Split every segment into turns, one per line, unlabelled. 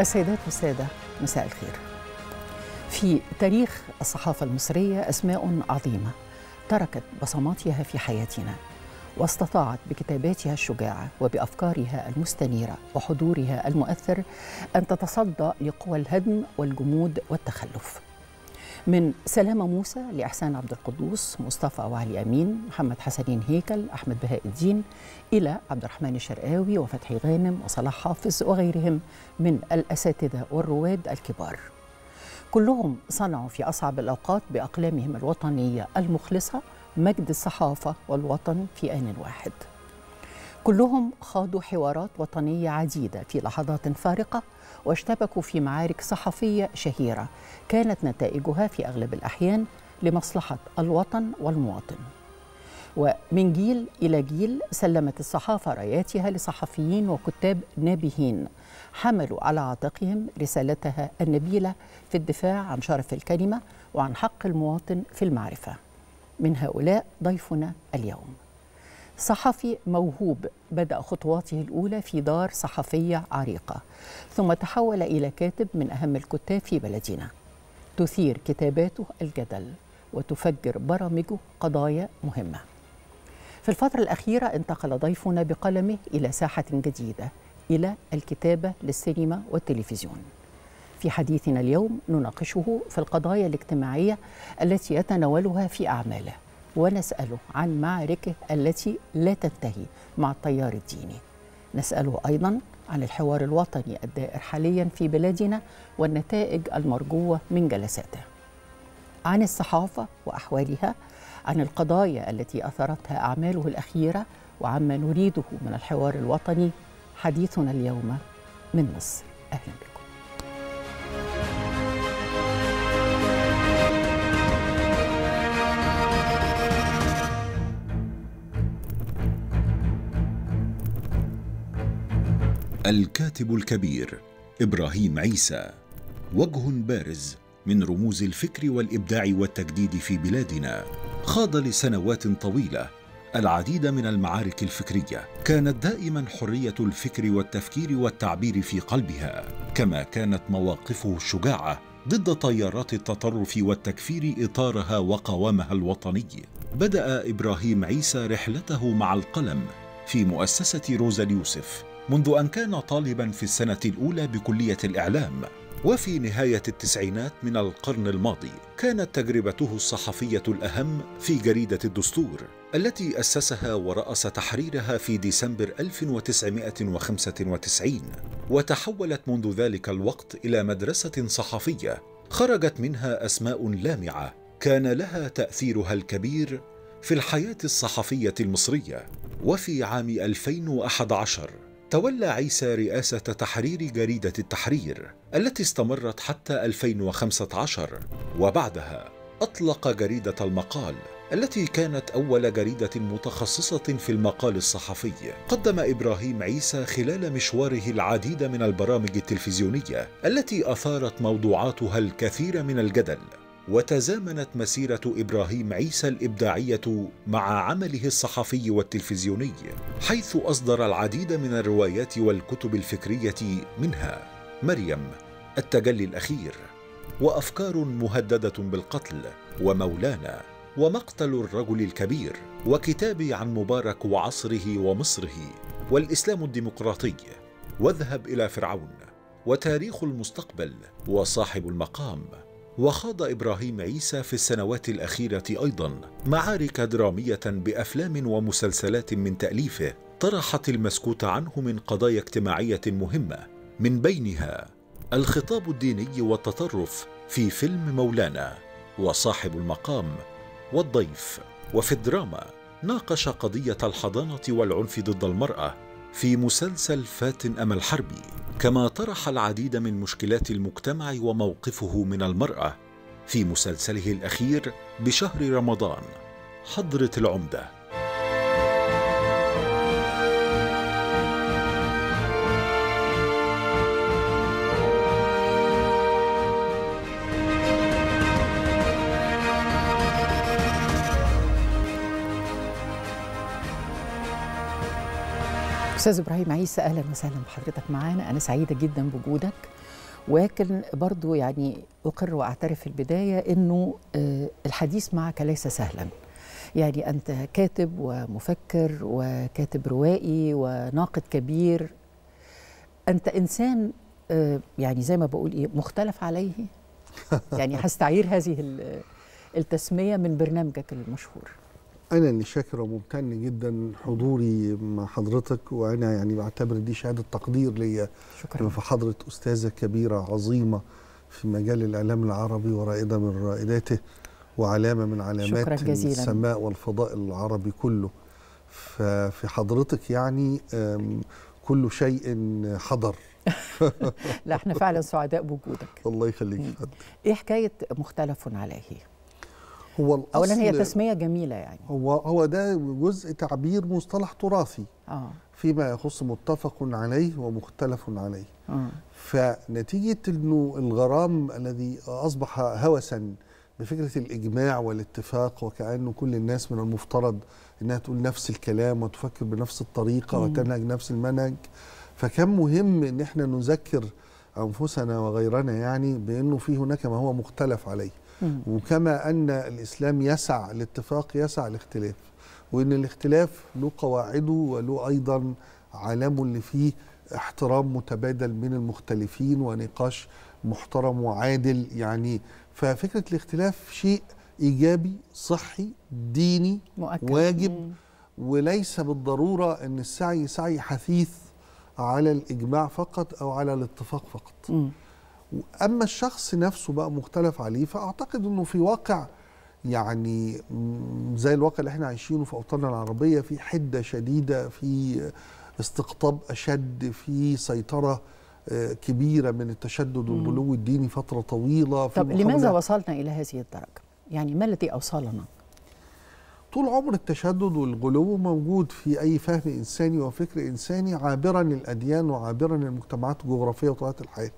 السيدات والسادة مساء الخير في تاريخ الصحافة المصرية أسماء عظيمة تركت بصماتها في حياتنا واستطاعت بكتاباتها الشجاعة وبأفكارها المستنيرة وحضورها المؤثر أن تتصدى لقوى الهدم والجمود والتخلف من سلامة موسى لإحسان عبد القدوس مصطفى وعلي أمين محمد حسنين هيكل أحمد بهاء الدين إلى عبد الرحمن الشرقاوي وفتحي غانم وصلاح حافظ وغيرهم من الأساتذة والرواد الكبار كلهم صنعوا في أصعب الأوقات بأقلامهم الوطنية المخلصة مجد الصحافة والوطن في آن واحد كلهم خاضوا حوارات وطنية عديدة في لحظات فارقة واشتبكوا في معارك صحفية شهيرة كانت نتائجها في أغلب الأحيان لمصلحة الوطن والمواطن ومن جيل إلى جيل سلمت الصحافة راياتها لصحفيين وكتاب نابهين حملوا على عاتقهم رسالتها النبيلة في الدفاع عن شرف الكلمة وعن حق المواطن في المعرفة من هؤلاء ضيفنا اليوم صحفي موهوب بدأ خطواته الأولى في دار صحفية عريقة ثم تحول إلى كاتب من أهم الكتاب في بلدنا تثير كتاباته الجدل وتفجر برامجه قضايا مهمة في الفترة الأخيرة انتقل ضيفنا بقلمه إلى ساحة جديدة إلى الكتابة للسينما والتلفزيون في حديثنا اليوم نناقشه في القضايا الاجتماعية التي يتناولها في أعماله ونسأله عن معاركه التي لا تنتهي مع التيار الديني نسأله أيضا عن الحوار الوطني الدائر حاليا في بلادنا والنتائج المرجوة من جلساته عن الصحافة وأحوالها عن القضايا التي أثرتها أعماله الأخيرة وعما نريده من الحوار الوطني حديثنا اليوم من مصر أهلا بك.
الكاتب الكبير ابراهيم عيسى وجه بارز من رموز الفكر والابداع والتجديد في بلادنا خاض لسنوات طويله العديد من المعارك الفكريه كانت دائما حريه الفكر والتفكير والتعبير في قلبها كما كانت مواقفه الشجاعه ضد تيارات التطرف والتكفير اطارها وقوامها الوطني بدا ابراهيم عيسى رحلته مع القلم في مؤسسه روزا اليوسف منذ أن كان طالبا في السنة الأولى بكلية الإعلام وفي نهاية التسعينات من القرن الماضي كانت تجربته الصحفية الأهم في جريدة الدستور التي أسسها ورأس تحريرها في ديسمبر 1995 وتحولت منذ ذلك الوقت إلى مدرسة صحفية خرجت منها أسماء لامعة كان لها تأثيرها الكبير في الحياة الصحفية المصرية وفي عام 2011 تولى عيسى رئاسة تحرير جريدة التحرير التي استمرت حتى 2015 وبعدها أطلق جريدة المقال التي كانت أول جريدة متخصصة في المقال الصحفي. قدم إبراهيم عيسى خلال مشواره العديد من البرامج التلفزيونية التي أثارت موضوعاتها الكثير من الجدل، وتزامنت مسيرة إبراهيم عيسى الإبداعية مع عمله الصحفي والتلفزيوني، حيث أصدر العديد من الروايات والكتب الفكرية منها مريم، التجلي الأخير، وأفكار مهددة بالقتل، ومولانا، ومقتل الرجل الكبير، وكتابي عن مبارك وعصره ومصره، والإسلام الديمقراطي، واذهب إلى فرعون، وتاريخ المستقبل، وصاحب المقام، وخاض إبراهيم عيسى في السنوات الأخيرة أيضا معارك درامية بأفلام ومسلسلات من تأليفه طرحت المسكوت عنه من قضايا اجتماعية مهمة من بينها الخطاب الديني والتطرف في فيلم مولانا وصاحب المقام والضيف وفي الدراما ناقش قضية الحضانة والعنف ضد المرأة في مسلسل فاتن أمل حربي كما طرح العديد من مشكلات المجتمع وموقفه من المرأة في مسلسله الأخير بشهر رمضان حضرة العمده
استاذ ابراهيم عيسى اهلا وسهلا بحضرتك معانا انا سعيده جدا بوجودك ولكن برضو يعني اقر واعترف في البدايه انه آه، الحديث معك ليس سهلا يعني انت كاتب ومفكر وكاتب روائي وناقد كبير انت انسان آه، يعني زي ما بقول ايه مختلف عليه يعني هستعير هذه التسميه من برنامجك المشهور
أنا اللي شاكر وممتن جدا حضوري مع حضرتك وأنا يعني بعتبر دي شهادة تقدير ليا شكرا في حضرة أستاذة كبيرة عظيمة في مجال الإعلام العربي ورائدة من رائداته وعلامة من علامات السماء والفضاء العربي كله ففي حضرتك يعني كل شيء حضر
لا احنا فعلا سعداء بوجودك الله يخليك ايه حكايه مختلف عليه هو الأصل اولا هي تسميه جميله يعني
هو هو ده جزء تعبير مصطلح تراثي آه. فيما يخص متفق عليه ومختلف عليه آه. فنتيجه انه الغرام الذي اصبح هوسا بفكره الاجماع والاتفاق وكانه كل الناس من المفترض انها تقول نفس الكلام وتفكر بنفس الطريقه وتنهج نفس المنهج فكان مهم ان احنا نذكر انفسنا وغيرنا يعني بانه في هناك ما هو مختلف عليه وكما أن الإسلام يسع الاتفاق يسع الاختلاف وأن الاختلاف له قواعده وله أيضا عالمه اللي فيه احترام متبادل من المختلفين ونقاش محترم وعادل يعني ففكرة الاختلاف شيء إيجابي صحي ديني مؤكد. واجب مم. وليس بالضرورة أن السعي سعي حثيث على الإجماع فقط أو على الاتفاق فقط مم. اما الشخص نفسه بقى مختلف عليه فاعتقد انه في واقع يعني زي الواقع اللي احنا عايشينه في اوطاننا العربيه في حده شديده في استقطاب اشد في سيطره آه، كبيره من التشدد والغلو الديني فتره طويله في طب لماذا
وصلنا الى هذه الدرجه؟ يعني ما الذي اوصلنا؟
طول عمر التشدد والغلو موجود في اي فهم انساني وفكر انساني عابرا الاديان وعابرا المجتمعات الجغرافيه وطبيعه الحياه.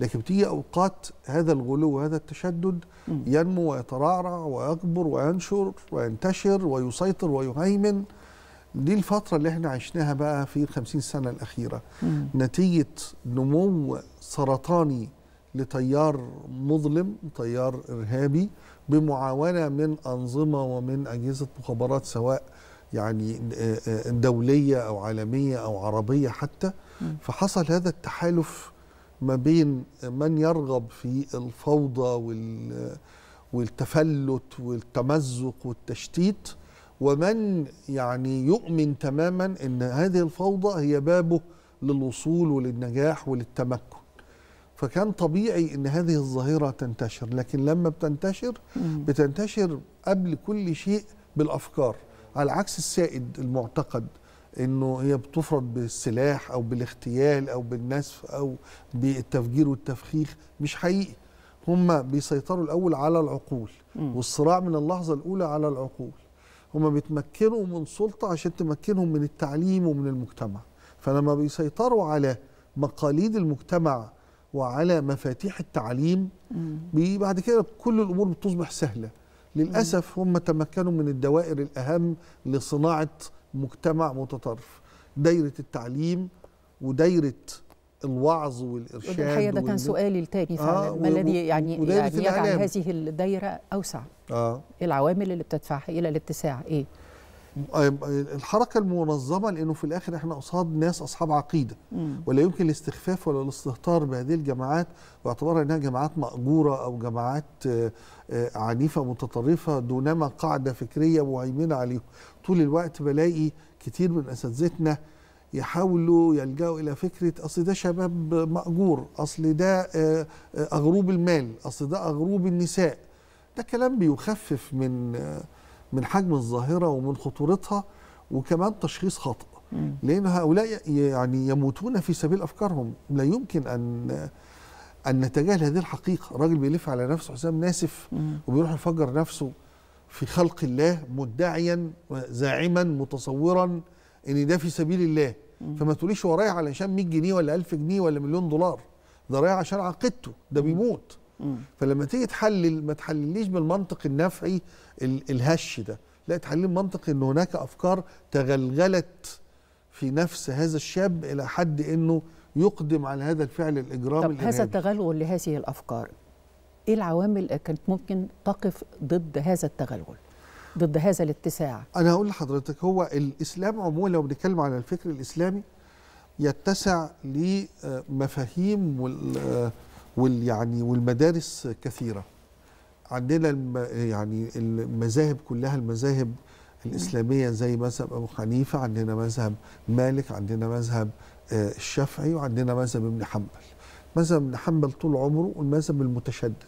لكن بتيجي اوقات هذا الغلو وهذا التشدد ينمو ويترعرع ويكبر وينشر وينتشر ويسيطر ويهيمن دي الفترة اللي احنا عشناها بقى في الخمسين سنة الأخيرة مم. نتيجة نمو سرطاني لتيار مظلم تيار إرهابي بمعاونة من أنظمة ومن أجهزة مخابرات سواء يعني آه، آه، دولية أو عالمية أو عربية حتى فحصل هذا التحالف ما بين من يرغب في الفوضى وال والتفلت والتمزق والتشتيت ومن يعني يؤمن تماما ان هذه الفوضى هي بابه للوصول وللنجاح وللتمكن فكان طبيعي ان هذه الظاهره تنتشر لكن لما بتنتشر بتنتشر قبل كل شيء بالافكار على عكس السائد المعتقد انه هي بتفرض بالسلاح او بالاغتيال او بالنسف او بالتفجير والتفخيخ مش حقيقي هم بيسيطروا الاول على العقول م. والصراع من اللحظه الاولى على العقول هم بيتمكنوا من سلطه عشان تمكنهم من التعليم ومن المجتمع فلما بيسيطروا على مقاليد المجتمع وعلى مفاتيح التعليم بعد كده كل الامور بتصبح سهله للاسف هم تمكنوا من الدوائر الاهم لصناعه مجتمع متطرف دايره التعليم ودايره الوعظ والارشاد الحقيقه ده كان سؤالي
التاني فعلا آه ما الذي يعني يعني يجعل هذه الدايره اوسع
آه العوامل
اللي بتدفعها الى الاتساع ايه
الحركه المنظمه لانه في الاخر احنا قصاد ناس اصحاب عقيده ولا يمكن الاستخفاف ولا الاستهتار بهذه الجماعات باعتبارها انها جماعات ماجوره او جماعات آه، عنيفه متطرفه دونما قاعده فكريه مهيمنه عليهم طول الوقت بلاقي كتير من اساتذتنا يحاولوا يلجأوا إلى فكرة أصل ده شباب مأجور أصل ده آه، آه، أغروب المال أصل ده أغروب النساء ده كلام بيخفف من من حجم الظاهره ومن خطورتها وكمان تشخيص خاطئ لان هؤلاء يعني يموتون في سبيل افكارهم لا يمكن ان ان نتجاهل هذه الحقيقه راجل بيلف على نفسه حسام ناسف وبيروح يفجر نفسه في خلق الله مدعيا زاعما متصورا ان ده في سبيل الله فما تقوليش هو رايح علشان 100 جنيه ولا 1000 جنيه ولا مليون دولار ده رايح عشان عقيدته ده بيموت فلما تيجي تحلل ما تحلليش بالمنطق النفعي الهش ده لا تحلل منطق ان هناك افكار تغلغلت في نفس هذا الشاب الى حد انه يقدم على هذا الفعل الاجرامي طب هذا التغلغل لهذه الافكار ايه العوامل اللي
كانت ممكن تقف
ضد هذا التغلغل
ضد هذا الاتساع
انا هقول لحضرتك هو الاسلام عموما لو بنتكلم على الفكر الاسلامي يتسع لمفاهيم وال وال يعني والمدارس كثيره عندنا الم يعني المذاهب كلها المذاهب الاسلاميه زي مذهب ابو حنيفه عندنا مذهب مالك عندنا مذهب آه، الشافعي وعندنا مذهب ابن حنبل مذهب ابن حنبل طول عمره المذهب المتشدد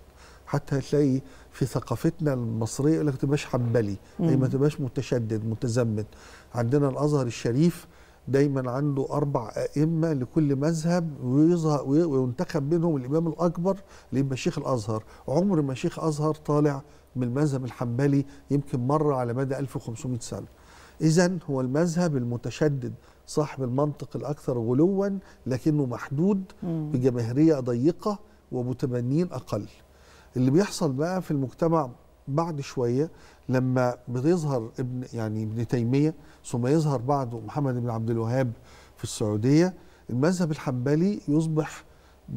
حتى هتلاقي في ثقافتنا المصريه يقول لك ما تبقاش حنبلي اي ما تبقاش متشدد متزمت عندنا الازهر الشريف دايما عنده أربع أئمة لكل مذهب ويظهر وينتخب منهم الإمام الأكبر اللي يبقى شيخ الأزهر عمر ما شيخ أزهر طالع من المذهب الحنبلي يمكن مرة على مدى 1500 سنة إذا هو المذهب المتشدد صاحب المنطق الأكثر غلوا لكنه محدود بجماهيرية ضيقة ومتبنين أقل اللي بيحصل بقى في المجتمع بعد شويه لما بيظهر ابن يعني ابن تيميه ثم يظهر بعده محمد بن عبد الوهاب في السعوديه المذهب الحنبلي يصبح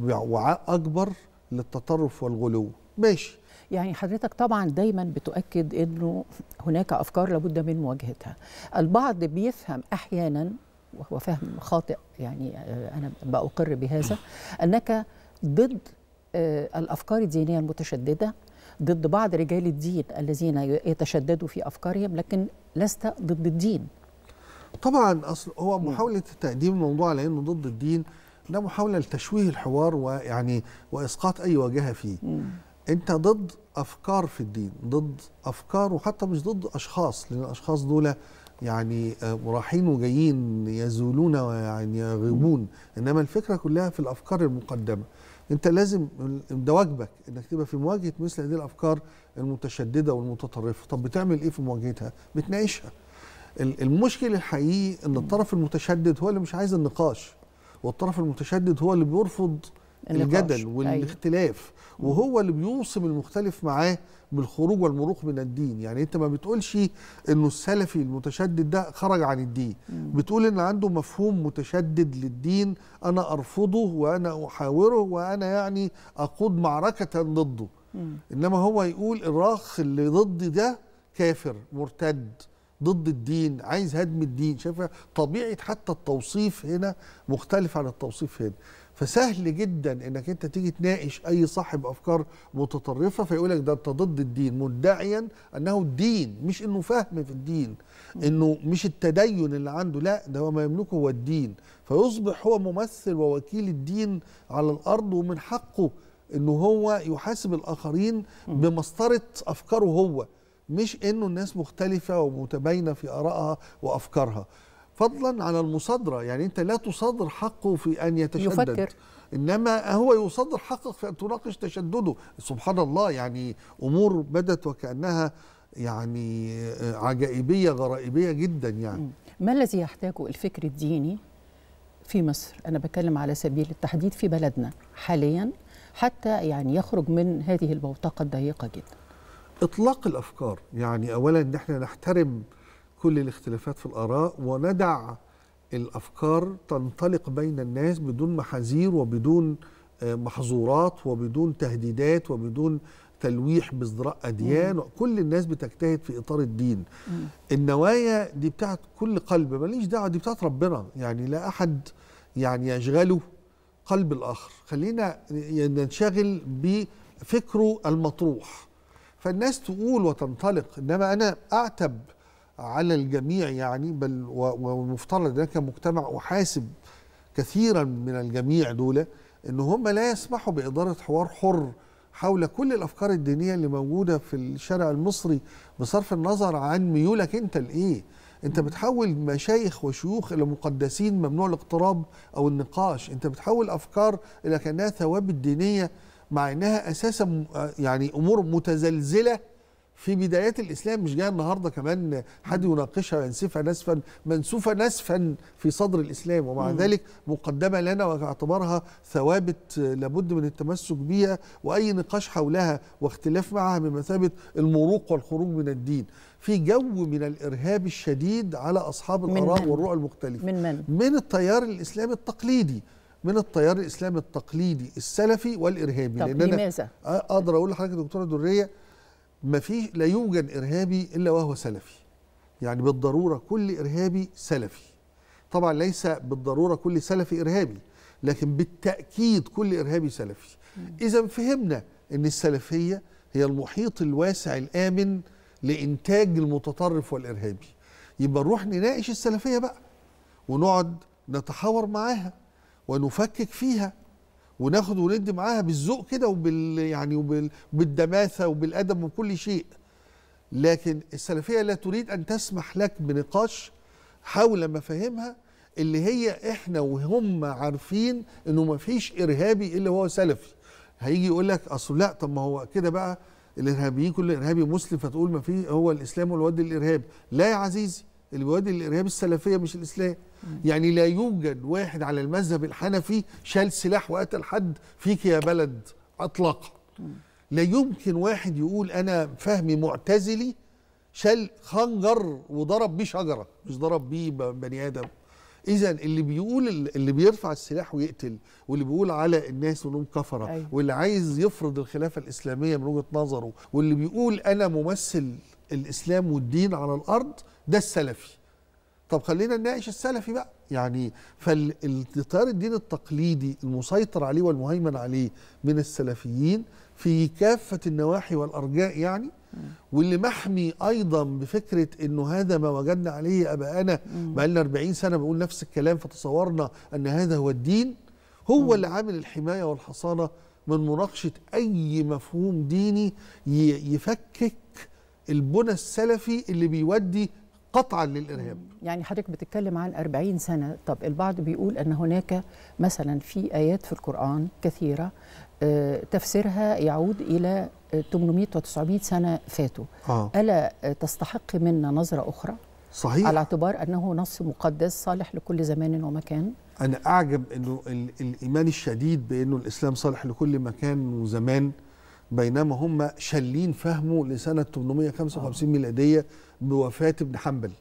وعاء اكبر للتطرف والغلو
ماشي يعني حضرتك طبعا دايما بتؤكد انه هناك افكار لابد من مواجهتها البعض بيفهم احيانا وهو فهم خاطئ يعني آه، انا باقر بهذا انك ضد آه، الافكار الدينيه المتشدده ضد بعض رجال الدين الذين يتشددوا في افكارهم لكن
لست ضد الدين طبعا اصل هو نعم. محاوله تقديم الموضوع على انه ضد الدين ده محاوله لتشويه الحوار ويعني واسقاط اي واجهه فيه مم. انت ضد افكار في الدين ضد افكار وحتى مش ضد اشخاص لان الاشخاص دول يعني آه، رايحين وجايين يزولون ويعني يغيبون انما الفكره كلها في الافكار المقدمه انت لازم ده واجبك انك تبقى في مواجهه مثل هذه الافكار المتشدده والمتطرفه طب بتعمل ايه في مواجهتها بتناقشها المشكل الحقيقي ان الطرف المتشدد هو اللي مش عايز النقاش والطرف المتشدد هو اللي بيرفض الجدل أيوة. والاختلاف وهو اللي بيوصم المختلف معاه بالخروج والمروق من الدين يعني انت ما بتقولش انه السلفي المتشدد ده خرج عن الدين بتقول ان عنده مفهوم متشدد للدين انا ارفضه وانا احاوره وانا يعني اقود معركه ضده انما هو يقول الراخ اللي ضدي ده كافر مرتد ضد الدين عايز هدم الدين شايف طبيعه حتى التوصيف هنا مختلف عن التوصيف هنا فسهل جدا انك انت تيجي تناقش اي صاحب افكار متطرفه فيقول لك ده انت ضد الدين مدعيا انه الدين مش انه فهم في الدين انه مش التدين اللي عنده لا ده هو ما يملكه هو الدين فيصبح هو ممثل ووكيل الدين على الارض ومن حقه انه هو يحاسب الاخرين بمسطره افكاره هو مش انه الناس مختلفه ومتباينه في ارائها وافكارها فضلا على المصادرة يعني أنت لا تصادر حقه في أن يتشدد يفكر. إنما هو يصادر حقك في أن تناقش تشدده سبحان الله يعني أمور بدت وكأنها يعني آه، عجائبية غرائبية جدا يعني
ما الذي يحتاجه الفكر الديني في مصر أنا بتكلم على سبيل التحديد في بلدنا حاليا حتى يعني يخرج من هذه البوتقة الضيقة جدا
إطلاق الأفكار يعني أولا نحن نحترم كل الاختلافات في الآراء وندع الأفكار تنطلق بين الناس بدون محاذير وبدون آه، محظورات وبدون تهديدات وبدون تلويح بازدراء أديان كل الناس بتجتهد في إطار الدين مم. النوايا دي بتاعت كل قلب ماليش دعوة دي بتاعت ربنا يعني لا أحد يعني يشغله قلب الآخر خلينا ننشغل بفكره المطروح فالناس تقول وتنطلق إنما أنا أعتب على الجميع يعني بل ومفترض هناك مجتمع أحاسب كثيرا من الجميع دول ان هم لا يسمحوا باداره حوار حر حول كل الافكار الدينيه اللي موجوده في الشارع المصري بصرف النظر عن ميولك انت لايه انت بتحول مشايخ وشيوخ الى مقدسين ممنوع الاقتراب او النقاش انت بتحول افكار الى كانها ثوابت دينيه مع انها اساسا يعني امور متزلزله في بدايات الاسلام مش جايه النهارده كمان حد يناقشها ينسفها نسفا منسوفه نسفا في صدر الاسلام ومع م. ذلك مقدمه لنا واعتبارها ثوابت لابد من التمسك بها واي نقاش حولها واختلاف معها بمثابه المروق والخروج من الدين في جو من الارهاب الشديد على اصحاب الاراء والرؤى المختلفه من من؟ من التيار الاسلامي التقليدي من التيار الاسلامي التقليدي السلفي والارهابي طب لان لماذا؟ اقدر اقول لحضرتك دكتوره دريه ما فيه لا يوجد إرهابي إلا وهو سلفي يعني بالضرورة كل إرهابي سلفي طبعا ليس بالضرورة كل سلفي إرهابي لكن بالتأكيد كل إرهابي سلفي إذا فهمنا أن السلفية هي المحيط الواسع الآمن لإنتاج المتطرف والإرهابي يبقى نروح نناقش السلفية بقى ونقعد نتحاور معاها ونفكك فيها وناخد وندي معاها بالذوق كده وبال يعني وبال وبالدماثه وبالادب وكل شيء لكن السلفيه لا تريد ان تسمح لك بنقاش حول مفاهيمها اللي هي احنا وهم عارفين انه ما فيش ارهابي الا هو سلفي هيجي يقول لك اصل لا طب ما هو كده بقى الارهابيين كل ارهابي مسلم فتقول ما في هو الاسلام هو الارهاب الارهابي لا يا عزيزي الوادي الارهاب السلفيه مش الاسلام يعني لا يوجد واحد على المذهب الحنفي شال سلاح وقتل حد فيك يا بلد اطلاقا لا يمكن واحد يقول انا فهمي معتزلي شال خنجر وضرب بيه شجره مش ضرب بيه بني ادم اذا اللي بيقول اللي بيرفع السلاح ويقتل واللي بيقول على الناس انهم كفره أيوة. واللي عايز يفرض الخلافه الاسلاميه من وجهه نظره واللي بيقول انا ممثل الاسلام والدين على الارض ده السلفي طب خلينا نناقش السلفي بقى يعني فالتيار الدين التقليدي المسيطر عليه والمهيمن عليه من السلفيين في كافة النواحي والأرجاء يعني واللي محمي أيضا بفكرة أنه هذا ما وجدنا عليه ابائنا بقى لنا 40 سنة بنقول نفس الكلام فتصورنا أن هذا هو الدين هو اللي عامل الحماية والحصانة من مناقشة أي مفهوم ديني يفكك البنى السلفي اللي بيودي قطعا للارهاب يعني حضرتك بتتكلم عن 40 سنه طب
البعض بيقول ان هناك مثلا في ايات في القران كثيره آه، تفسيرها يعود الى 800 و900 سنه فاتوا آه. الا تستحق منا نظره اخرى صحيح على اعتبار انه نص مقدس صالح لكل زمان ومكان
انا اعجب انه الايمان الشديد بانه الاسلام صالح لكل مكان وزمان بينما هم شالين فهمه لسنة 855 ميلادية بوفاة ابن حنبل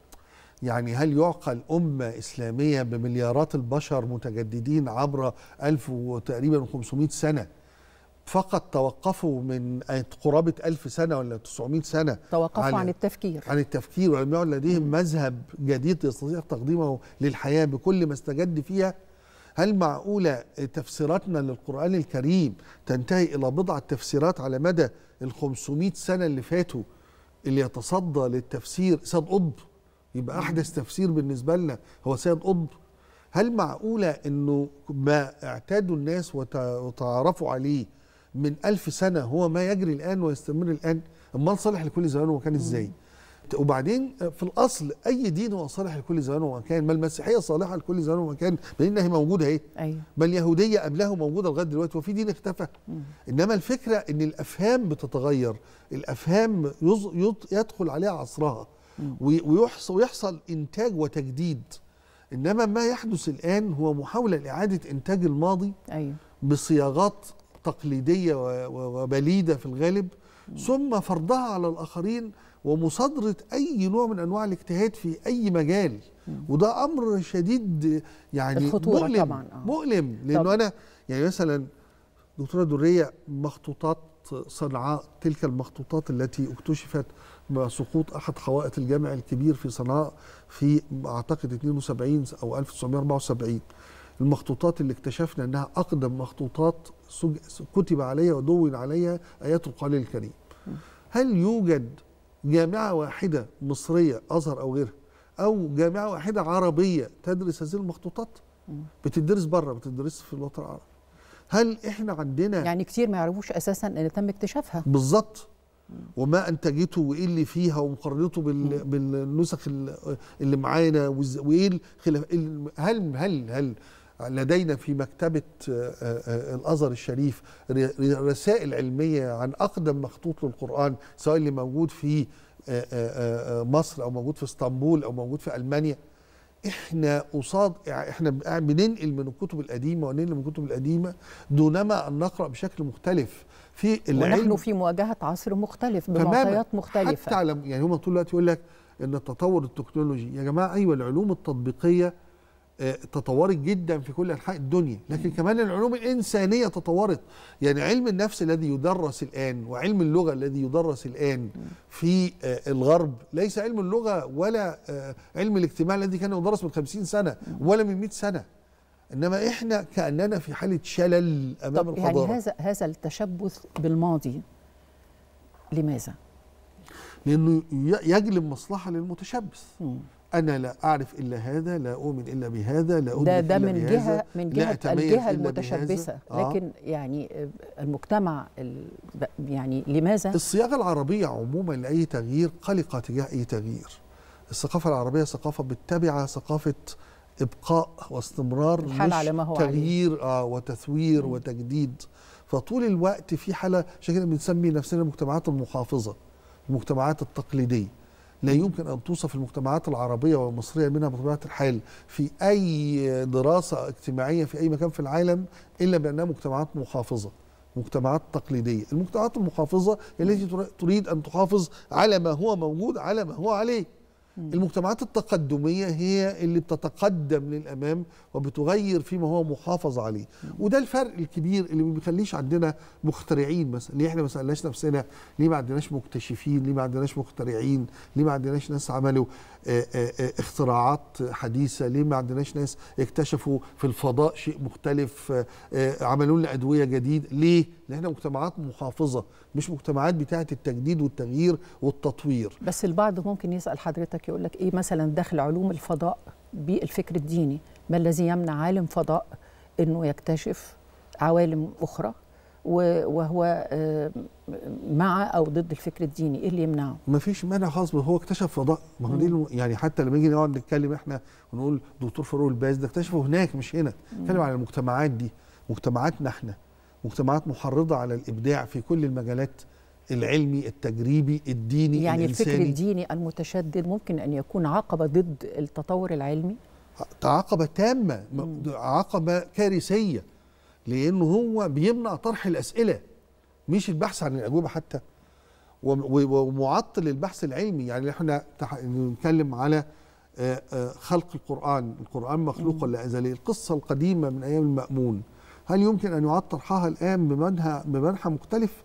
يعني هل يعقل أمة إسلامية بمليارات البشر متجددين عبر ألف وتقريبا 500 سنة فقط توقفوا من قرابة ألف سنة ولا 900 سنة توقفوا عن التفكير عن التفكير ولم يعد لديهم مذهب جديد يستطيع تقديمه للحياة بكل ما استجد فيها هل معقولة تفسيراتنا للقرآن الكريم تنتهي إلى بضعة تفسيرات على مدى الخمسمائة 500 سنة اللي فاتوا اللي يتصدى للتفسير سيد قطب يبقى أحدث تفسير بالنسبة لنا هو سيد قطب هل معقولة أنه ما اعتادوا الناس وتعرفوا عليه من ألف سنة هو ما يجري الآن ويستمر الآن أمال صالح لكل زمان وكان إزاي؟ وبعدين في الاصل اي دين هو صالح لكل زمان ومكان ما المسيحيه صالحه لكل زمان ومكان بل انها موجوده اهي أيوة. ما اليهوديه قبلها موجوده لغايه دلوقتي وفي دين اختفى انما الفكره ان الافهام بتتغير الافهام يدخل عليها عصرها ويحص... ويحصل انتاج وتجديد انما ما يحدث الان هو محاوله لاعاده انتاج الماضي أيوة. بصياغات تقليديه وبليده في الغالب ثم فرضها على الاخرين ومصادره اي نوع من انواع الاجتهاد في اي مجال وده امر شديد يعني مؤلم طبعا آه. مؤلم لانه طب. انا يعني مثلا دكتوره دريه مخطوطات صنعاء تلك المخطوطات التي اكتشفت مع سقوط احد حوائط الجامع الكبير في صنعاء في اعتقد 72 او 1974 المخطوطات اللي اكتشفنا انها اقدم مخطوطات كتب عليها ودون عليها ايات القران الكريم هل يوجد جامعة واحدة مصرية أزهر أو غيرها أو جامعة واحدة عربية تدرس هذه المخطوطات بتدرس بره ما بتدرس في الوطن العربي هل احنا عندنا يعني كتير ما يعرفوش اساسا ان تم اكتشافها بالظبط وما انتجته وايه اللي فيها ومقارنته بال... بالنسخ اللي معانا وايه الخلاف هل هل هل لدينا في مكتبة آه، آه، آه، الأزهر الشريف رسائل علمية عن أقدم مخطوط للقرآن سواء اللي موجود في مصر أو موجود في اسطنبول أو موجود في ألمانيا احنا قصاد يعني احنا بننقل من الكتب القديمه وننقل من الكتب القديمه دونما ان نقرا بشكل مختلف في العلم ونحن في مواجهه
عصر مختلف بمعطيات
مختلفه حتى على يعني هم طول الوقت يقول لك ان التطور التكنولوجي يا جماعه ايوه العلوم التطبيقيه تطورت جدا في كل انحاء الدنيا لكن كمان العلوم الانسانيه تطورت يعني علم النفس الذي يدرس الان وعلم اللغه الذي يدرس الان في آه، الغرب ليس علم اللغه ولا آه، علم الاجتماع الذي كان يدرس من 50 سنه ولا من 100 سنه انما احنا كاننا في حاله شلل امام طب يعني الحضاره يعني هذا هذا التشبث بالماضي لماذا لانه يجلب مصلحه للمتشبث انا لا اعرف الا هذا لا اؤمن الا بهذا لا اؤمن ده ده إلا من جهه من جهه الجهه المتشبثه آه. لكن
يعني المجتمع
يعني لماذا الصياغه العربيه عموما لاي تغيير قلقه تجاه اي تغيير الثقافه العربيه ثقافه متبعه ثقافه ابقاء واستمرار الحال على ما هو تغيير آه وتثوير م. وتجديد فطول الوقت في حاله عشان كده بنسمي نفسنا المجتمعات المحافظه المجتمعات التقليديه لا يمكن أن توصف المجتمعات العربية والمصرية منها بطبيعه الحال في أي دراسة اجتماعية في أي مكان في العالم إلا بأنها مجتمعات محافظة مجتمعات تقليدية المجتمعات المحافظة التي تريد أن تحافظ على ما هو موجود على ما هو عليه المجتمعات التقدمية هي اللي بتتقدم للأمام وبتغير فيما هو محافظ عليه وده الفرق الكبير اللي بيخليش عندنا مخترعين مثلا ليه احنا ما سألناش نفسنا ليه ما عندناش مكتشفين ليه ما عندناش مخترعين ليه ما عندناش ناس عملوا آه، آه، آه، اختراعات حديثه ليه ما عندناش ناس اكتشفوا في الفضاء شيء مختلف عملوا لنا ادويه جديد ليه لان احنا مجتمعات محافظه مش مجتمعات بتاعه التجديد والتغيير والتطوير بس البعض ممكن
يسال حضرتك يقول لك ايه مثلا دخل علوم الفضاء بالفكر الديني ما الذي يمنع عالم فضاء انه يكتشف عوالم اخرى وهو آه، مع او ضد الفكر الديني ايه اللي يمنعه
ما فيش مانع خالص هو اكتشف فضاء ما هو دي يعني حتى لما نيجي نقعد نتكلم احنا ونقول دكتور فاروق الباز ده اكتشفه هناك مش هنا نتكلم على المجتمعات دي مجتمعاتنا احنا مجتمعات محرضه على الابداع في كل المجالات العلمي التجريبي الديني يعني الإنساني. الفكر
الديني المتشدد ممكن ان يكون عقبه ضد التطور العلمي
عقبه تامه عقبه كارثيه لانه هو بيمنع طرح الاسئله مش البحث عن الاجوبه حتى ومعطل البحث العلمي يعني احنا نتكلم على آه، آه، خلق القرآن القرآن مخلوق ولا أزلي القصة القديمة من أيام المأمون هل يمكن أن يعطل طرحها الآن بمنهى بمنحى مختلف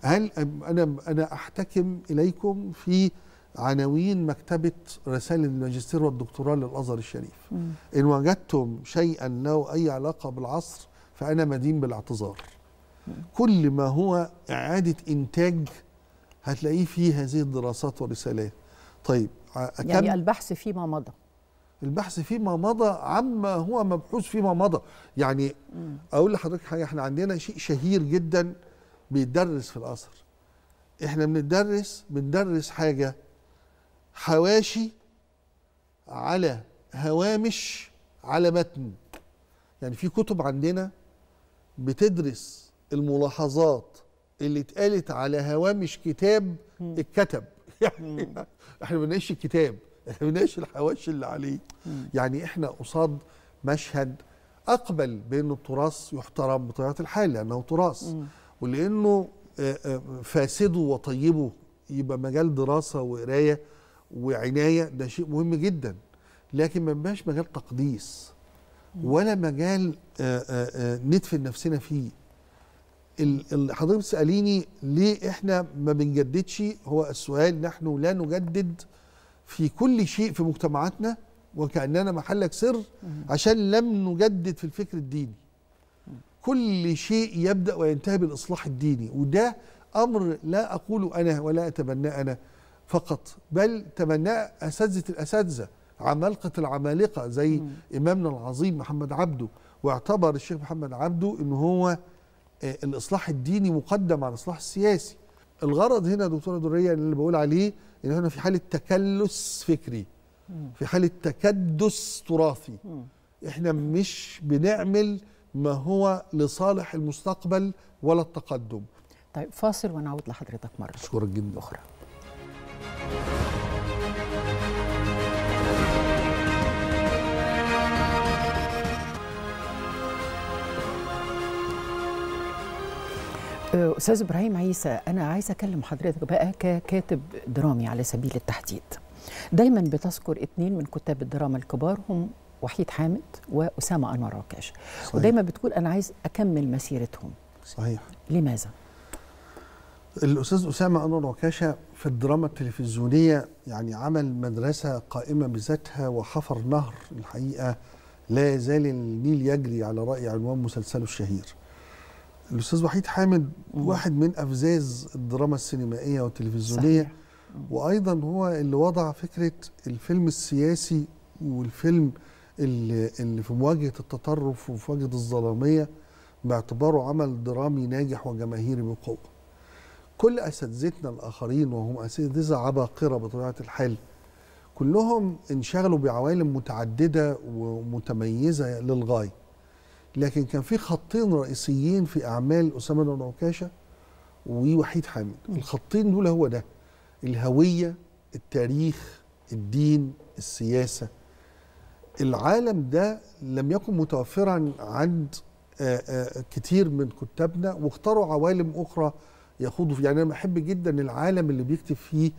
هل أنا أنا أحتكم إليكم في عناوين مكتبة رسائل الماجستير والدكتوراه للأزهر الشريف إن وجدتم شيئا له أي علاقة بالعصر فأنا مدين بالاعتذار كل ما هو إعادة إنتاج هتلاقيه في هذه الدراسات والرسالات طيب يعني البحث فيما مضى البحث فيما مضى عما هو مبحوث فيما مضى يعني أقول لحضرتك حاجة احنا عندنا شيء شهير جدا بيتدرس في الأثر احنا بندرس بندرس حاجة حواشي على هوامش على متن يعني في كتب عندنا بتدرس الملاحظات اللي اتقالت على هوامش كتاب اتكتب يعني احنا بنناقش الكتاب احنا بنناقش الحواشي اللي عليه يعني احنا قصاد مشهد اقبل بان التراث يحترم بطبيعه الحال لانه تراث ولانه آه، آه، فاسده وطيبه يبقى مجال دراسه وقرايه وعنايه ده شيء مهم جدا لكن ما بقاش مجال تقديس ولا مجال آه، آه، آه، ندفن نفسنا فيه حضرتك بتساليني ليه احنا ما بنجددش هو السؤال نحن لا نجدد في كل شيء في مجتمعاتنا وكاننا محلك سر عشان لم نجدد في الفكر الديني كل شيء يبدا وينتهي بالاصلاح الديني وده امر لا اقوله انا ولا اتبناه انا فقط بل تبناه اساتذه الاساتذه عمالقه العمالقه زي مم. امامنا العظيم محمد عبده واعتبر الشيخ محمد عبده ان هو آه، الاصلاح الديني مقدم على الاصلاح السياسي الغرض هنا دكتوره دريه اللي بقول عليه ان هنا في حاله تكلس فكري في حاله تكدس تراثي احنا مش بنعمل ما هو لصالح المستقبل ولا التقدم طيب فاصل ونعود لحضرتك مره اشكرك جدا اخرى
استاذ ابراهيم عيسى انا عايز اكلم حضرتك بقى ككاتب درامي على سبيل التحديد دايما بتذكر اثنين من كتاب الدراما الكبار هم وحيد حامد واسامه انور عكاش ودايما بتقول انا عايز اكمل مسيرتهم صحيح لماذا
الاستاذ اسامه انور عكاشه في الدراما التلفزيونيه يعني عمل مدرسه قائمه بذاتها وحفر نهر الحقيقه لا يزال النيل يجري على راي عنوان مسلسله الشهير الاستاذ وحيد حامد واحد من افزاز الدراما السينمائيه والتلفزيونيه صحيح. وايضا هو اللي وضع فكره الفيلم السياسي والفيلم اللي, اللي في مواجهه التطرف وفي مواجهه الظلاميه باعتباره عمل درامي ناجح وجماهيري بقوه. كل اساتذتنا الاخرين وهم اساتذه عباقره بطبيعه الحال كلهم انشغلوا بعوالم متعدده ومتميزه للغايه. لكن كان في خطين رئيسيين في اعمال اسامه بن عكاشه ووحيد حامد الخطين دول هو ده الهويه التاريخ الدين السياسه العالم ده لم يكن متوفرا عند آه، آه، كتير من كتابنا واختاروا عوالم اخرى يخوضوا فيه يعني انا بحب جدا العالم اللي بيكتب فيه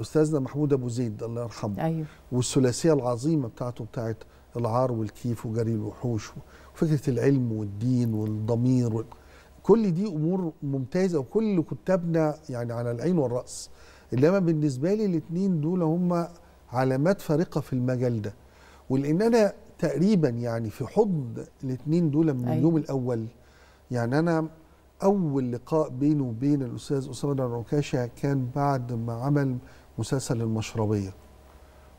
استاذنا محمود ابو زيد الله يرحمه أيوه. والثلاثيه العظيمه بتاعته بتاعت العار والكيف وجري الوحوش فكره العلم والدين والضمير كل دي امور ممتازه وكل كتابنا يعني على العين والراس انما بالنسبه لي الاثنين دول هم علامات فارقه في المجال ده ولان انا تقريبا يعني في حضن الاثنين دول من أيوة. اليوم الاول يعني انا اول لقاء بيني وبين الاستاذ اسامه الركاشه كان بعد ما عمل مسلسل المشربيه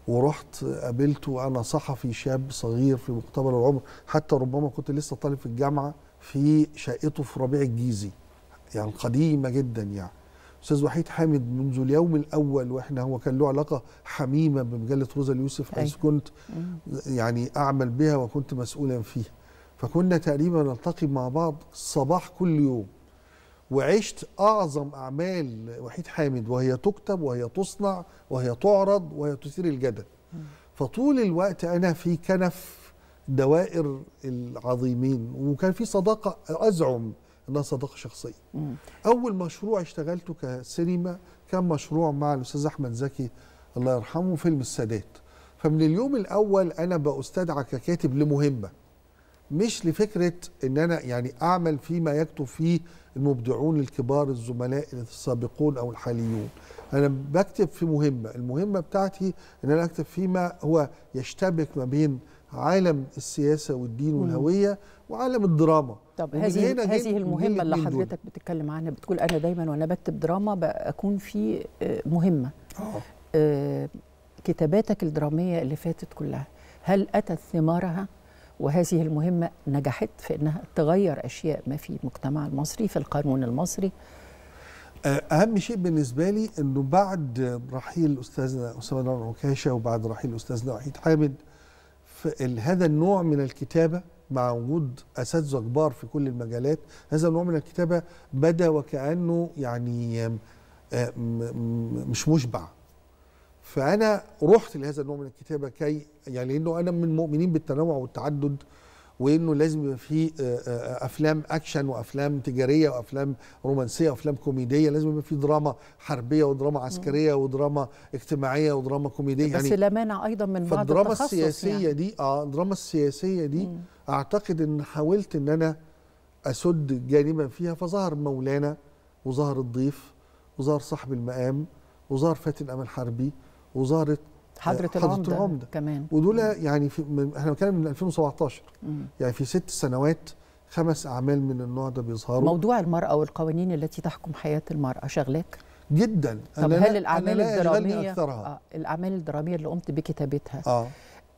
ورحت قابلته انا صحفي شاب صغير في مقتبل العمر حتى ربما كنت لسه طالب في الجامعه في شقته في ربيع الجيزي يعني قديمه جدا يعني استاذ وحيد حامد منذ اليوم الاول واحنا هو كان له علاقه حميمه بمجله روزا اليوسف أيوة. حيث كنت يعني اعمل بها وكنت مسؤولا فيها فكنا تقريبا نلتقي مع بعض صباح كل يوم وعشت أعظم أعمال وحيد حامد وهي تكتب وهي تصنع وهي تعرض وهي تثير الجدل فطول الوقت أنا في كنف دوائر العظيمين وكان في صداقة أزعم انها صداقه شخصيه. مم. اول مشروع اشتغلته كسينما كان مشروع مع الاستاذ احمد زكي الله يرحمه فيلم السادات. فمن اليوم الاول انا بستدعى ككاتب لمهمه. مش لفكره ان انا يعني اعمل فيما يكتب فيه المبدعون الكبار الزملاء السابقون او الحاليون انا بكتب في مهمه المهمه بتاعتي ان انا اكتب فيما هو يشتبك ما بين عالم السياسه والدين والهويه وعالم الدراما طب هذه هنا هذه المهمه اللي حضرتك
بتتكلم عنها بتقول انا دايما وانا بكتب دراما بكون في آه، مهمه أوه. آه كتاباتك الدراميه اللي فاتت كلها هل اتت ثمارها وهذه المهمة نجحت في أنها تغير أشياء ما في المجتمع المصري في القانون المصري
آه، أهم شيء بالنسبة لي أنه بعد رحيل أستاذنا أسامة نور عكاشة وبعد رحيل أستاذنا وحيد حامد هذا النوع من الكتابة مع وجود أساتذة كبار في كل المجالات هذا النوع من الكتابة بدا وكأنه يعني آه، مش مشبع فانا رحت لهذا النوع من الكتابه كي يعني لانه انا من المؤمنين بالتنوع والتعدد وانه لازم يبقى في آه، آه، آه، افلام اكشن وافلام تجاريه وافلام رومانسيه وافلام كوميديه لازم يبقى في دراما حربيه ودراما عسكريه ودراما اجتماعيه ودراما كوميديه بس يعني لا
مانع ايضا من بعض الدراما يعني. السياسيه يعني.
دي اه الدراما السياسيه دي مم. اعتقد ان حاولت ان انا اسد جانبا فيها فظهر مولانا وظهر الضيف وظهر صاحب المقام وظهر فاتن امل حربي وظهرت حضرة العمدة, العمدة. كمان ودول يعني في من احنا بنتكلم من 2017 مم. يعني في ست سنوات خمس اعمال من النوع ده بيظهروا موضوع المرأة والقوانين التي
تحكم حياة المرأة شغلك جدا طب أنا هل الأعمال أنا الدرامية أكثرها. آه الأعمال الدرامية اللي قمت بكتابتها آه.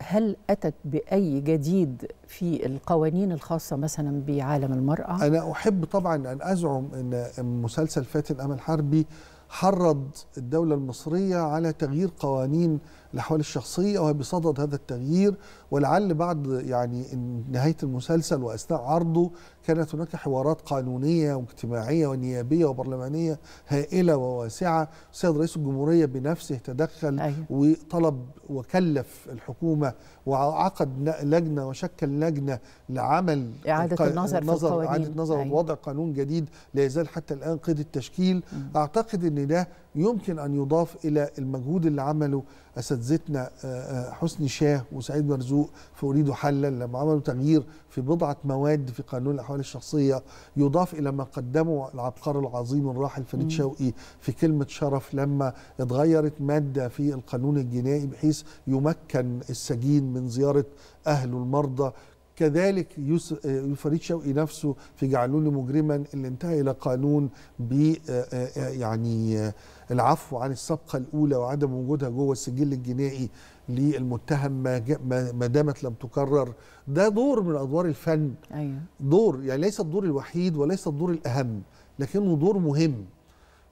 هل أتت بأي جديد في
القوانين الخاصة مثلا بعالم المرأة؟ أنا أحب طبعا أن أزعم أن مسلسل فاتن أمل حربي حرض الدولة المصرية على تغيير قوانين الاحوال الشخصية وهي بصدد هذا التغيير ولعل بعد يعني نهاية المسلسل وأثناء عرضه كانت هناك حوارات قانونية واجتماعية ونيابية وبرلمانية هائلة وواسعة السيد رئيس الجمهورية بنفسه تدخل أيوة. وطلب وكلف الحكومة وعقد لجنة وشكل لجنة لعمل إعادة النظر, النظر في القوانين إعادة نظر أيه. وضع قانون جديد لا يزال حتى الآن قيد التشكيل أعتقد أن ده يمكن أن يضاف إلى المجهود اللي عمله أساتذتنا آه، آه، حسني شاه وسعيد مرزوق في أريد حلا لما عملوا تغيير في بضعة مواد في قانون الأحوال الشخصية يضاف إلى ما قدمه العبقري العظيم الراحل فريد شوقي في كلمة شرف لما اتغيرت مادة في القانون الجنائي بحيث يمكن السجين من زيارة أهله المرضى كذلك آه، فريد شوقي نفسه في جعلوني مجرما اللي انتهى الى قانون ب آه، آه، يعني العفو عن السابقه الاولى وعدم وجودها جوه السجل الجنائي للمتهم ما دامت لم تكرر ده دور من ادوار الفن أيوة. دور يعني ليس الدور الوحيد وليس الدور الاهم لكنه دور مهم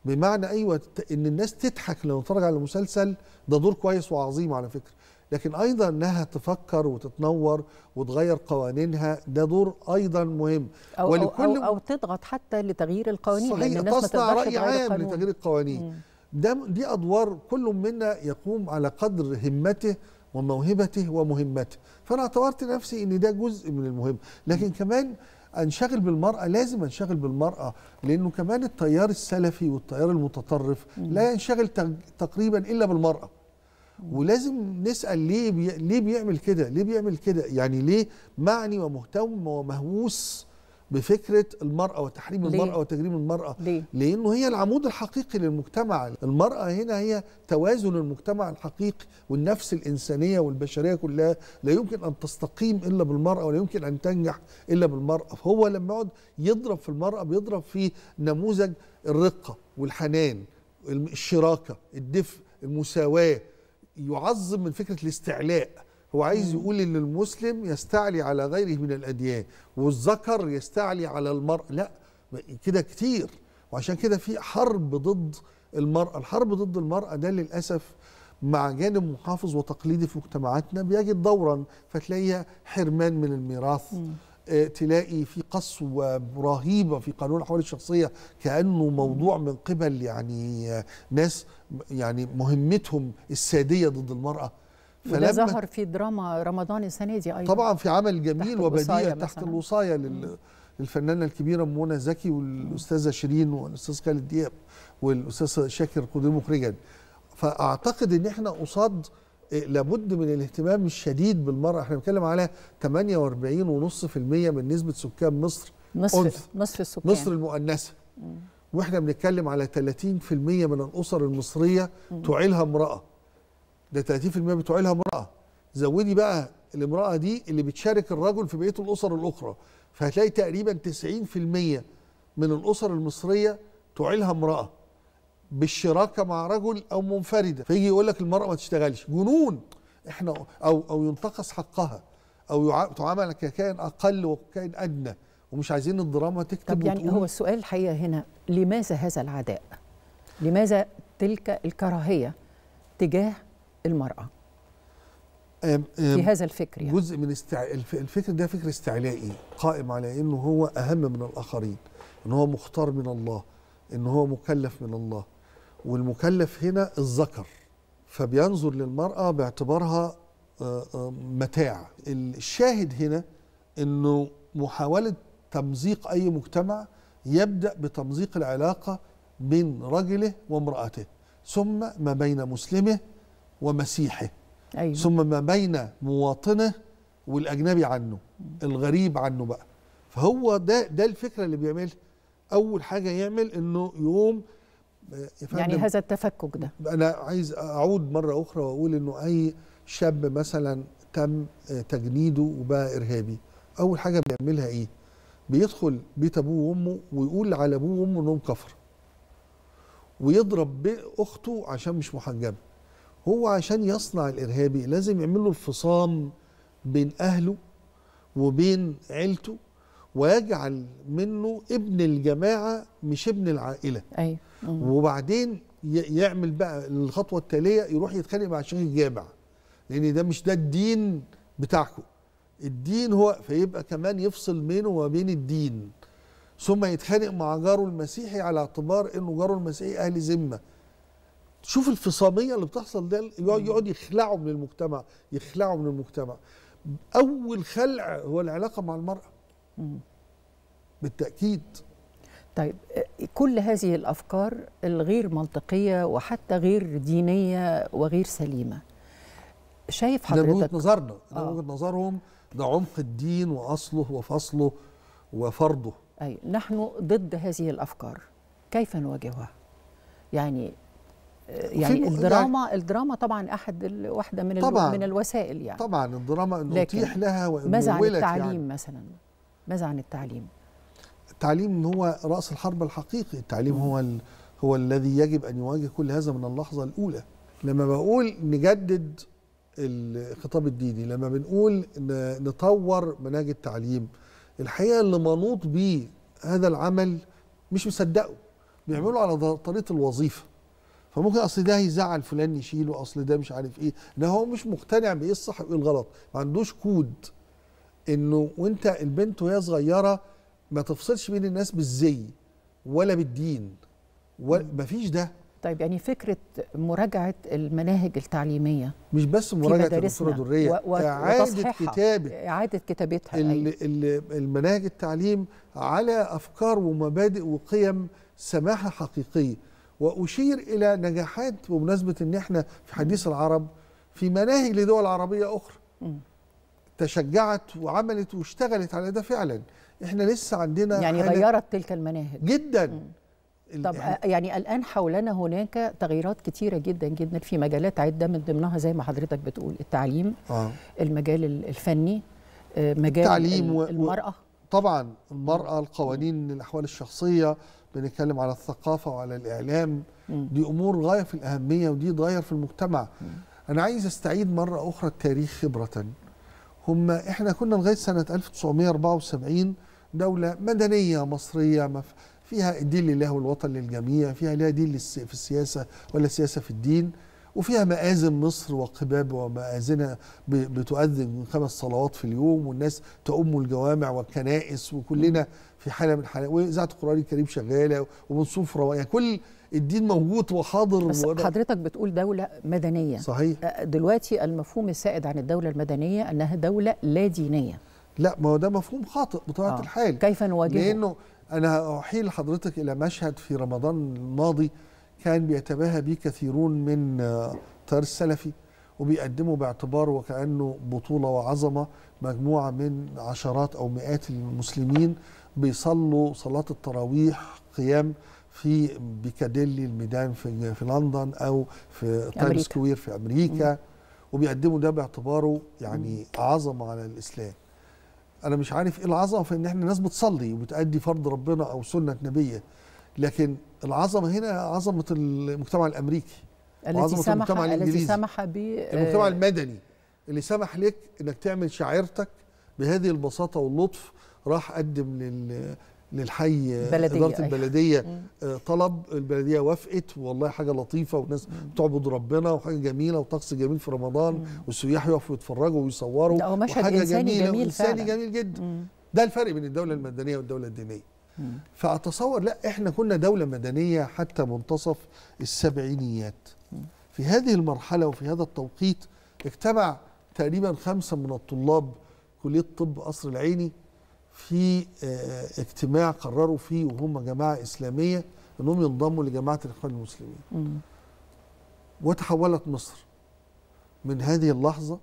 بمعنى ايوه ان الناس تضحك لما تتفرج على المسلسل ده دور كويس وعظيم على فكره لكن ايضا انها تفكر وتتنور وتغير قوانينها ده دور ايضا مهم أو ولكل أو, أو,
او تضغط حتى لتغيير القوانين صحيح لأن الناس تصنع راي عام لتغيير
القوانين ده دي ادوار كل منا يقوم على قدر همته وموهبته ومهمته فانا اعتبرت نفسي ان ده جزء من المهم لكن كمان انشغل بالمراه لازم انشغل بالمراه لانه كمان التيار السلفي والتيار المتطرف لا ينشغل تقريبا الا بالمراه ولازم نسال ليه بي... ليه بيعمل كده ليه بيعمل كده يعني ليه معني ومهتم ومهووس بفكره المراه وتحريم ليه؟ المراه وتجريم المراه ليه؟ لانه هي العمود الحقيقي للمجتمع المراه هنا هي توازن المجتمع الحقيقي والنفس الانسانيه والبشريه كلها لا يمكن ان تستقيم الا بالمراه ولا يمكن ان تنجح الا بالمراه فهو لما يقعد يضرب في المراه بيضرب في نموذج الرقه والحنان الشراكه الدفء المساواه يعظم من فكره الاستعلاء هو عايز يقول ان المسلم يستعلي على غيره من الاديان والذكر يستعلي على المرأة لا كده كتير وعشان كده في حرب ضد المرأة الحرب ضد المرأة ده للأسف مع جانب محافظ وتقليدي في مجتمعاتنا بيجد دورا فتلاقيها حرمان من الميراث م. تلاقي في قسوة رهيبة في قانون الأحوال الشخصية كأنه موضوع من قبل يعني ناس يعني مهمتهم السادية ضد المرأة فلما ظهر
في دراما رمضان السنة دي أيضا
طبعا في عمل جميل وبديع تحت الوصاية لل للفنانة الكبيرة منى زكي والأستاذة شيرين والأستاذ خالد دياب والأستاذ شاكر قدير مخرجا فأعتقد إن إحنا قصاد إيه، لابد من الاهتمام الشديد بالمرأة احنا بنتكلم على 48.5% من نسبة سكان مصر مصر مصر السكان مصر المؤنثة واحنا بنتكلم على 30% من الأسر المصرية تعيلها امرأة ده 30% بتعيلها امرأة زودي بقى الامرأة دي اللي بتشارك الرجل في بقية الأسر الأخرى فهتلاقي تقريبا 90% من الأسر المصرية تعيلها امرأة بالشراكه مع رجل او منفرده فيجي يقول لك المراه ما تشتغلش جنون احنا او او ينتقص حقها او تعامل ككائن اقل وكائن ادنى ومش عايزين الدراما تكتب طب يعني وتقول. هو
السؤال الحقيقه هنا لماذا هذا العداء؟ لماذا تلك الكراهيه تجاه
المراه؟ أم أم في هذا الفكر يعني جزء من استع... الفكر ده فكر استعلائي قائم على انه هو اهم من الاخرين ان هو مختار من الله ان هو مكلف من الله والمكلف هنا الذكر فبينظر للمرأة باعتبارها آه، آه، متاع الشاهد هنا أنه محاولة تمزيق أي مجتمع يبدأ بتمزيق العلاقة بين رجله وامرأته ثم ما بين مسلمه ومسيحه أيوة. ثم ما بين مواطنه والأجنبي عنه الغريب عنه بقى فهو ده ده الفكرة اللي بيعملها أول حاجة يعمل أنه يقوم يعني هذا التفكك ده انا عايز اعود مره اخرى واقول انه اي شاب مثلا تم تجنيده وبقى ارهابي اول حاجه بيعملها ايه بيدخل بيت ابوه وامه ويقول على ابوه وامه انهم كفر ويضرب باخته عشان مش محجبه هو عشان يصنع الارهابي لازم يعمل له الفصام بين اهله وبين عيلته ويجعل منه ابن الجماعه مش ابن العائله ايوه وبعدين يعمل بقى الخطوه التاليه يروح يتخانق مع شيخ الجامع لان ده مش ده الدين بتاعكم الدين هو فيبقى كمان يفصل بينه وبين الدين ثم يتخانق مع جاره المسيحي على اعتبار انه جاره المسيحي اهل ذمه شوف الفصاميه اللي بتحصل ده يقعد يخلعه من المجتمع يخلعه من المجتمع اول خلع هو العلاقه مع المراه بالتاكيد طيب كل هذه
الافكار الغير منطقيه وحتى غير دينيه وغير سليمه شايف حضرتك ده من وجهه نظرنا ده آه. وجهه نظرهم ده عمق الدين واصله وفصله وفرضه اي نحن ضد هذه الافكار كيف نواجهها يعني يعني الدراما يعني الدراما طبعا احد واحده من طبعاً من الوسائل يعني طبعا
الدراما نتيح لها وان ماذا عن التعليم يعني. مثلا ماذا عن التعليم؟ التعليم هو رأس الحرب الحقيقي التعليم هو ال... هو الذي يجب أن يواجه كل هذا من اللحظة الأولى لما بقول نجدد الخطاب الديني لما بنقول نطور مناهج التعليم الحقيقة اللي منوط به هذا العمل مش مصدقه بيعملوا على طريقة الوظيفة فممكن اصل ده هيزعل فلان يشيله اصل ده مش عارف ايه ده هو مش مقتنع بايه الصح وايه الغلط ما عندوش كود انه وانت البنت وهي صغيره ما تفصلش بين الناس بالزي ولا بالدين ولا مفيش ده طيب يعني فكره مراجعه المناهج التعليميه مش بس مراجعه الاسره الدريه و... و... اعاده كتابه اعاده كتابتها ال... أيوة. ال... المناهج التعليم على افكار ومبادئ وقيم سماحه حقيقيه واشير الى نجاحات بمناسبه ان احنا في حديث العرب في مناهج لدول عربيه اخرى م. تشجعت وعملت واشتغلت على ده فعلا احنا لسه عندنا يعني غيرت تلك المناهج جدا طب آه،
يعني الان حولنا هناك تغييرات كثيره جدا جدا في مجالات عده من ضمنها زي ما حضرتك بتقول التعليم آه.
المجال الفني آه، مجال التعليم المراه و... طبعا المراه القوانين الاحوال الشخصيه بنتكلم على الثقافه وعلى الاعلام م. دي امور غايه في الاهميه ودي تغير في المجتمع م. انا عايز استعيد مره اخرى التاريخ خبره هم احنا كنا لغايه سنه 1974 دوله مدنيه مصريه مف... فيها الدين لله والوطن للجميع فيها لا دين للس... في السياسه ولا سياسه في الدين وفيها مآذن مصر وقباب ومآذنها بتؤذن خمس صلوات في اليوم والناس تؤم الجوامع والكنائس وكلنا في حاله من حاله واذاعه القران الكريم شغاله وبنصوف روائع يعني كل الدين موجود وحاضر بس وأنا حضرتك بتقول دولة مدنية صحيح أه،
دلوقتي المفهوم السائد عن الدولة المدنية أنها دولة لا دينية لا ما هو ده مفهوم
خاطئ بطبيعة آه. الحال كيف نواجهه؟ لأنه أنا أحيل حضرتك إلى مشهد في رمضان الماضي كان بيتباهى به كثيرون من التيار آه، السلفي وبيقدموا باعتباره وكأنه بطولة وعظمة مجموعة من عشرات أو مئات المسلمين بيصلوا صلاة التراويح قيام في بيكاديلي الميدان في في لندن او في تايم سكوير في امريكا مم. وبيقدموا ده باعتباره يعني عظمه على الاسلام انا مش عارف ايه العظمه في ان احنا ناس بتصلي وبتأدي فرض ربنا او سنه نبيه لكن العظمه هنا عظمه المجتمع الامريكي عظمة سمح المجتمع الانجليزي
سمح ب المجتمع
المدني اللي سمح لك انك تعمل شعيرتك بهذه البساطه واللطف راح قدم لل للحي بلدية اداره أيوة. البلديه أيوة. طلب البلديه وافقت والله حاجه لطيفه والناس بتعبد ربنا وحاجه جميله وطقس جميل في رمضان والسياح يقفوا يتفرجوا ويصوروا حاجة هو مشهد جميله جميل انساني فعلا. جميل جدا مم. ده الفرق بين الدوله المدنيه والدوله الدينيه مم. فاتصور لا احنا كنا دوله مدنيه حتى منتصف السبعينيات مم. في هذه المرحله وفي هذا التوقيت اجتمع تقريبا خمسه من الطلاب كليه طب قصر العيني في آه، اجتماع قرروا فيه وهم جماعه اسلاميه انهم ينضموا لجماعه الاخوان المسلمين. وتحولت مصر من هذه اللحظه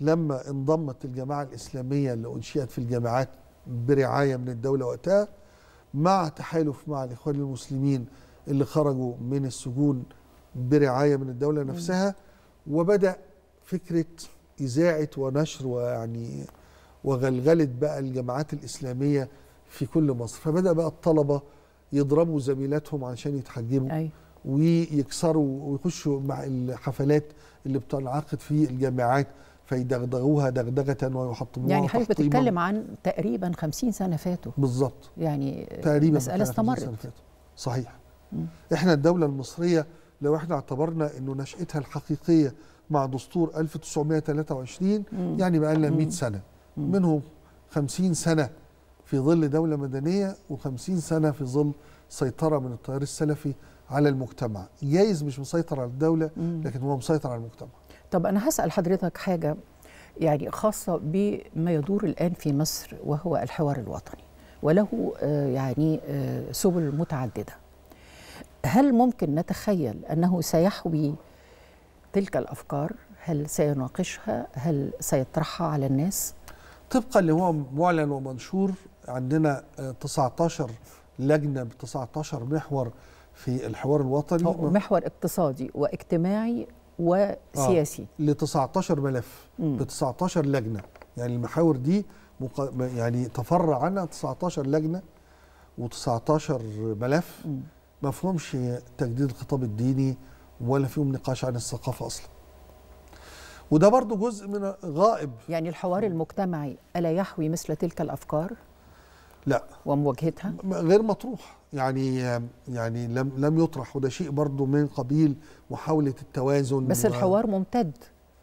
لما انضمت الجماعه الاسلاميه اللي انشئت في الجامعات برعايه من الدوله وقتها مع تحالف مع الاخوان المسلمين اللي خرجوا من السجون برعايه من الدوله نفسها وبدا فكره اذاعه ونشر ويعني وغلغلت بقى الجامعات الإسلامية في كل مصر فبدأ بقى الطلبة يضربوا زميلاتهم عشان يتحجبوا أي. أيوة. ويكسروا ويخشوا مع الحفلات اللي بتنعقد في الجامعات فيدغدغوها دغدغة ويحطموها يعني حضرتك بتتكلم
عن تقريبا
50 سنة فاتوا بالظبط يعني تقريبا مسألة استمرت صحيح م. احنا الدولة المصرية لو احنا اعتبرنا انه نشأتها الحقيقية مع دستور 1923 م. يعني بقى لنا 100 سنة منهم خمسين سنة في ظل دولة مدنية وخمسين سنة في ظل سيطرة من التيار السلفي على المجتمع جايز مش مسيطر على الدولة لكن هو مسيطر على المجتمع طب
أنا هسأل حضرتك حاجة يعني خاصة بما يدور الآن في مصر وهو الحوار الوطني وله آه، يعني آه، سبل متعددة هل ممكن نتخيل أنه سيحوي تلك الأفكار هل
سيناقشها هل سيطرحها على الناس طبقا اللي هو معلن ومنشور عندنا 19 آه، لجنه ب 19 محور في الحوار الوطني محور اقتصادي واجتماعي وسياسي آه ل 19 ملف ب 19 لجنه يعني المحاور دي مق... يعني تفرع عنها 19 لجنه و19 ملف ما فيهمش تجديد الخطاب الديني ولا فيهم نقاش عن الثقافه اصلا وده برضو جزء من غائب يعني الحوار المجتمعي ألا يحوي مثل تلك الأفكار؟ لا ومواجهتها؟ غير مطروح يعني يعني لم لم يطرح وده شيء برضو من قبيل محاولة التوازن بس الحوار ممتد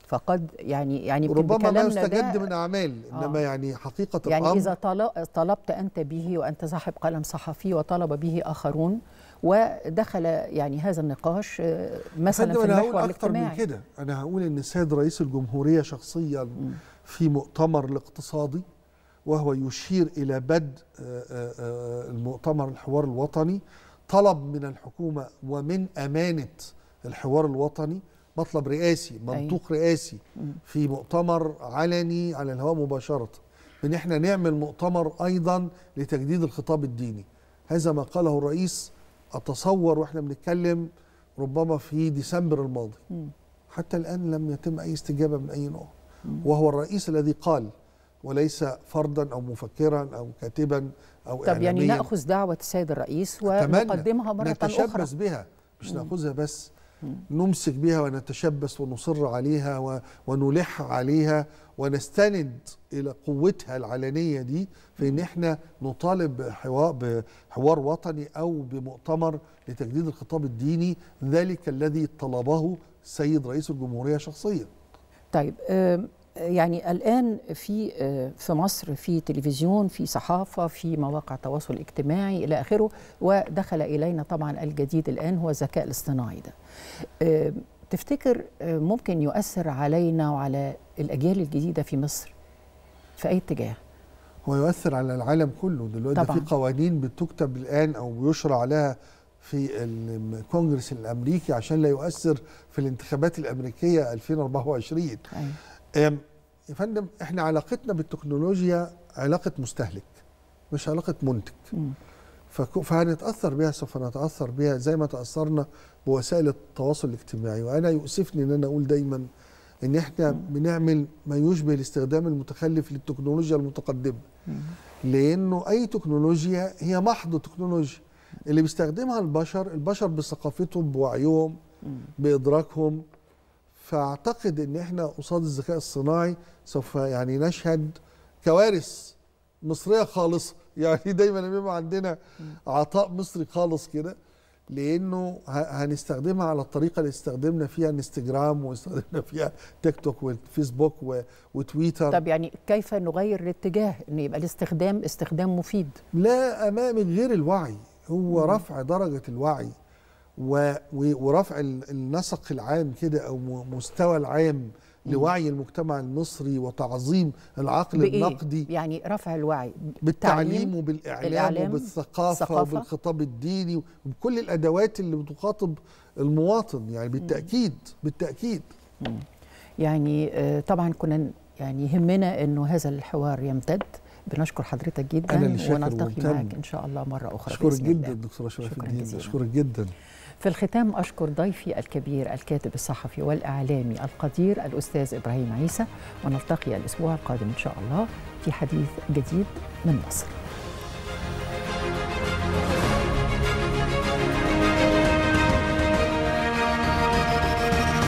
فقد يعني يعني ربما ما يستجد من اعمال آه. انما آه يعني حقيقه يعني الامر يعني
اذا طلبت انت به وانت صاحب قلم صحفي وطلب به اخرون ودخل يعني هذا النقاش آه، مثلا في المحور الاجتماعي أنا هقول من
كده أنا هقول إن السيد رئيس الجمهورية شخصيا في مؤتمر الاقتصادي وهو يشير إلى بدء آه، آه، المؤتمر الحوار الوطني طلب من الحكومة ومن أمانة الحوار الوطني مطلب رئاسي منطوق رئاسي في مؤتمر علني على الهواء مباشرة ان احنا نعمل مؤتمر ايضا لتجديد الخطاب الديني هذا ما قاله الرئيس اتصور واحنا بنتكلم ربما في ديسمبر الماضي م. حتى الان لم يتم اي استجابه من اي نوع وهو الرئيس الذي قال وليس فردا او مفكرا او كاتبا او طب يعني إعلاميا. يعني ناخذ
دعوه السيد الرئيس ونقدمها مره اخرى نتشبث
بها مش ناخذها بس نمسك بها ونتشبث ونصر عليها ونلح عليها ونستند الى قوتها العلنيه دي في ان احنا نطالب بحوار, بحوار وطني او بمؤتمر لتجديد الخطاب الديني ذلك الذي طلبه السيد رئيس الجمهوريه شخصيا.
طيب يعني الان في آه، في مصر في تلفزيون في صحافه في مواقع تواصل اجتماعي الى اخره ودخل الينا طبعا الجديد الان هو الذكاء الاصطناعي ده آه، تفتكر آه، ممكن يؤثر علينا وعلى الاجيال الجديده في مصر في اي اتجاه
هو يؤثر على العالم كله دلوقتي طبعا. في قوانين بتكتب الان او بيشرع لها في الكونجرس الامريكي عشان لا يؤثر في الانتخابات الامريكيه 2024 أي. أيوة. يا فندم احنا علاقتنا بالتكنولوجيا علاقه مستهلك مش علاقه منتج فهنتاثر بها سوف نتاثر بها زي ما تاثرنا بوسائل التواصل الاجتماعي وانا يؤسفني ان انا اقول دايما ان احنا بنعمل ما يشبه الاستخدام المتخلف للتكنولوجيا المتقدمه لانه اي تكنولوجيا هي محض تكنولوجيا اللي بيستخدمها البشر البشر بثقافتهم بوعيهم بادراكهم فاعتقد ان احنا قصاد الذكاء الصناعي سوف يعني نشهد كوارث مصريه خالصه يعني دايما بيبقى عندنا عطاء مصري خالص كده لانه هنستخدمها على الطريقه اللي استخدمنا فيها انستجرام واستخدمنا فيها تيك توك وفيسبوك وتويتر طب يعني
كيف نغير الاتجاه ان يبقى الاستخدام
استخدام مفيد لا امام غير الوعي هو رفع درجه الوعي ورفع النسق العام كده او مستوى العام لوعي المجتمع المصري وتعظيم العقل بإيه؟
النقدي يعني رفع الوعي
بالتعليم وبالاعلام وبالثقافه وبالخطاب الديني وبكل الادوات اللي بتخاطب المواطن يعني بالتاكيد بالتاكيد
يعني آه، طبعا كنا يعني يهمنا انه هذا الحوار يمتد بنشكر حضرتك جدا ونلتقي معك ان شاء الله مره اخرى اشكرك جدا
دكتوره شرف الدين اشكرك جدا
في الختام أشكر ضيفي الكبير الكاتب الصحفي والإعلامي القدير الأستاذ إبراهيم عيسى ونلتقي الأسبوع القادم إن شاء الله في حديث جديد من مصر